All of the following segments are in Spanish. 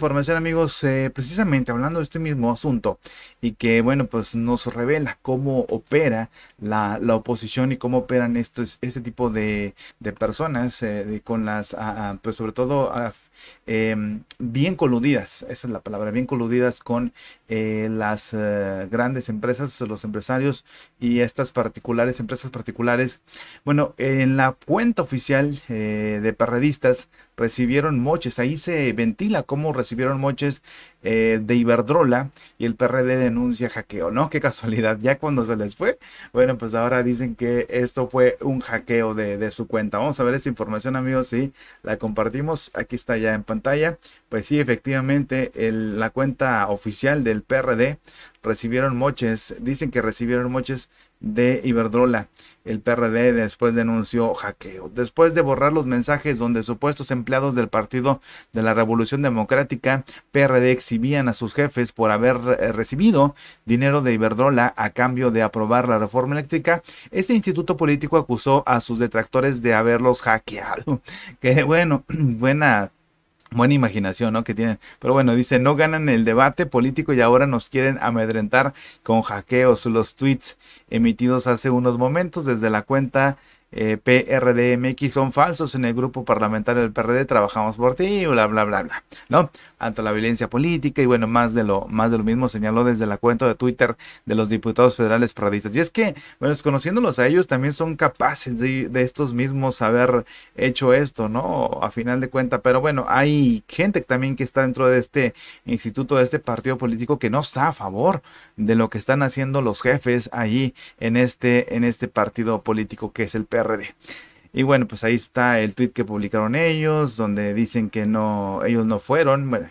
información amigos, eh, precisamente hablando de este mismo asunto y que bueno pues nos revela cómo opera la, oposición y cómo operan estos, este tipo de, personas eh, con las pues sobre todo em, bien coludidas, esa es la palabra, bien coludidas con eh, las grandes empresas, los empresarios y estas particulares, empresas particulares. Bueno, en la cuenta oficial de perredistas recibieron moches. Ahí se ventila cómo recibieron moches eh, de Iberdrola y el PRD denuncia hackeo, ¿no? Qué casualidad, ya cuando se les fue, bueno, pues ahora dicen que esto fue un hackeo de, su cuenta. Vamos a ver esta información, amigos, si la compartimos, aquí está ya en pantalla. Pues sí, efectivamente, la cuenta oficial del PRD recibieron moches, dicen que recibieron moches de Iberdrola. El PRD después denunció hackeo. Después de borrar los mensajes donde supuestos empleados del Partido de la Revolución Democrática, PRD, exhibían a sus jefes por haber eh, recibido dinero de Iberdrola a cambio de aprobar la reforma eléctrica, este instituto político acusó a sus detractores de haberlos hackeado. Que bueno, buena Buena imaginación, ¿no? Que tienen. Pero bueno, dice, no ganan el debate político y ahora nos quieren amedrentar con hackeos. Los tweets emitidos hace unos momentos desde la cuenta eh, PRDMX son falsos en el grupo parlamentario del PRD, trabajamos por ti, bla, bla, bla, bla, ¿no? Ante la violencia política y bueno, más de lo, más de lo mismo señaló desde la cuenta de Twitter de los diputados federales paradistas. Y es que, bueno, conociéndolos a ellos también son capaces de, estos mismos haber hecho esto, ¿no? A final de cuenta, pero bueno, hay gente también que está dentro de este instituto, de este partido político que no está a favor de lo que están haciendo los jefes ahí en este, en este partido político que es el PRD RD, Y bueno, pues ahí está el tweet que publicaron ellos, donde dicen que no, ellos no fueron, bueno,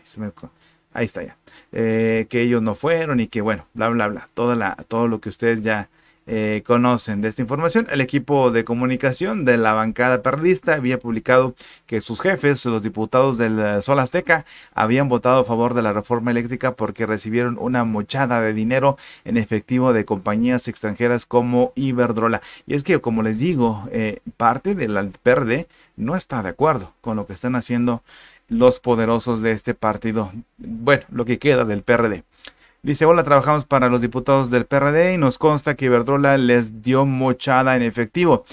ahí está ya, eh, que ellos no fueron y que bueno, bla, bla, bla, toda la, todo lo que ustedes ya eh, conocen de esta información. El equipo de comunicación de la bancada perdista había publicado que sus jefes, los diputados del eh, Sol Azteca, habían votado a favor de la reforma eléctrica porque recibieron una mochada de dinero en efectivo de compañías extranjeras como Iberdrola. Y es que, como les digo, eh, parte del PRD no está de acuerdo con lo que están haciendo los poderosos de este partido. Bueno, lo que queda del PRD. Dice, hola, trabajamos para los diputados del PRD y nos consta que Iberdrola les dio mochada en efectivo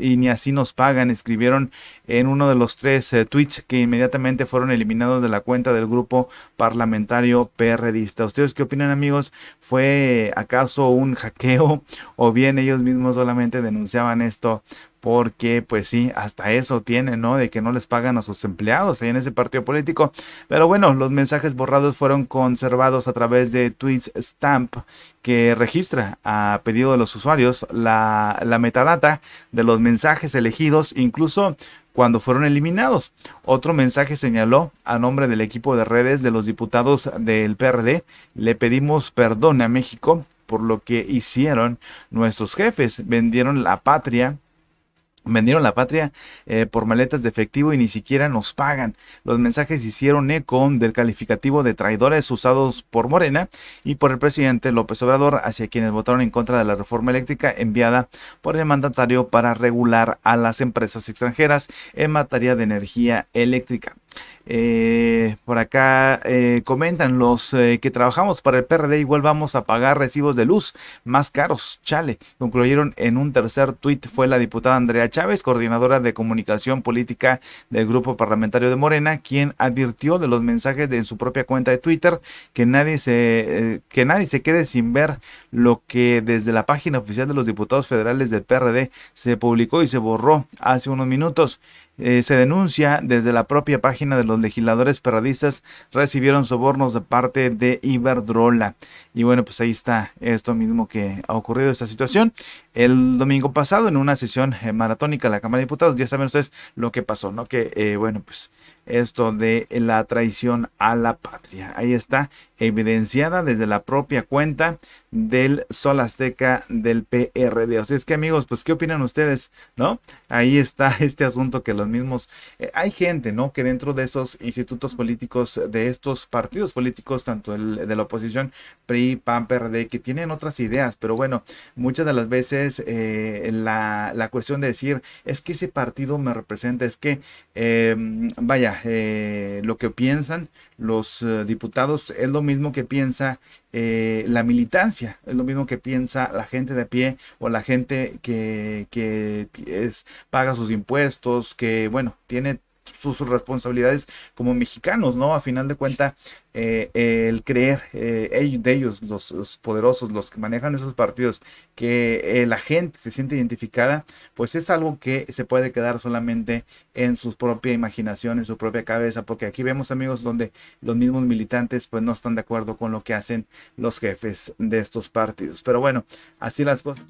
y, ni así nos pagan, escribieron en uno de los tres eh, tweets que inmediatamente fueron eliminados de la cuenta del grupo parlamentario PRDista. ¿Ustedes qué opinan amigos? ¿Fue eh, acaso un hackeo o bien ellos mismos solamente denunciaban esto porque pues sí, hasta eso tienen, ¿no? De que no les pagan a sus empleados ahí en ese partido político. Pero bueno, los mensajes borrados fueron conservados a través de Tweets Stamp, que registra a pedido de los usuarios la, la metadata de los mensajes elegidos, incluso cuando fueron eliminados. Otro mensaje señaló a nombre del equipo de redes de los diputados del PRD, le pedimos perdón a México por lo que hicieron nuestros jefes, vendieron la patria Vendieron la patria eh, por maletas de efectivo y ni siquiera nos pagan. Los mensajes hicieron eco del calificativo de traidores usados por Morena y por el presidente López Obrador hacia quienes votaron en contra de la reforma eléctrica enviada por el mandatario para regular a las empresas extranjeras en materia de energía eléctrica. Eh, por acá eh, comentan los eh, que trabajamos para el PRD, igual vamos a pagar recibos de luz más caros, chale. Concluyeron en un tercer tuit fue la diputada Andrea Chávez, coordinadora de comunicación política del grupo parlamentario de Morena, quien advirtió de los mensajes de en su propia cuenta de Twitter que nadie se eh, que nadie se quede sin ver lo que desde la página oficial de los diputados federales del PRD se publicó y se borró hace unos minutos. se denuncia desde la propia página de los legisladores perradistas recibieron sobornos de parte de Iberdrola. Y bueno, pues ahí está esto mismo que ha ocurrido esta situación. El domingo pasado, en una sesión eh, maratónica la Cámara de Diputados, ya saben ustedes lo que pasó, ¿no? Que, eh, bueno, pues esto de la traición a la patria. Ahí está, evidenciada desde la propia cuenta del Sol Azteca del PRD. O sea, es que amigos, pues, ¿qué opinan ustedes? ¿No? Ahí está este asunto que los mismos... Eh, hay gente, ¿no? Que dentro de esos institutos políticos, de estos partidos políticos, tanto el, de la oposición, PRI, PAN, PRD, que tienen otras ideas, pero bueno, muchas de las veces eh, la, cuestión de decir, es que ese partido me representa, es que, em, vaya, eh, lo que piensan los eh, diputados es lo mismo que piensa eh, la militancia, es lo mismo que piensa la gente de a pie o la gente que, que es, paga sus impuestos, que bueno, tiene sus responsabilidades como mexicanos, ¿no? A final de cuenta, eh, el creer eh, de ellos, los, los, poderosos, los que manejan esos partidos, que eh, la gente se siente identificada, pues es algo que se puede quedar solamente en su propia imaginación, en su propia cabeza, porque aquí vemos amigos donde los mismos militantes pues no están de acuerdo con lo que hacen los jefes de estos partidos. Pero bueno, así las cosas.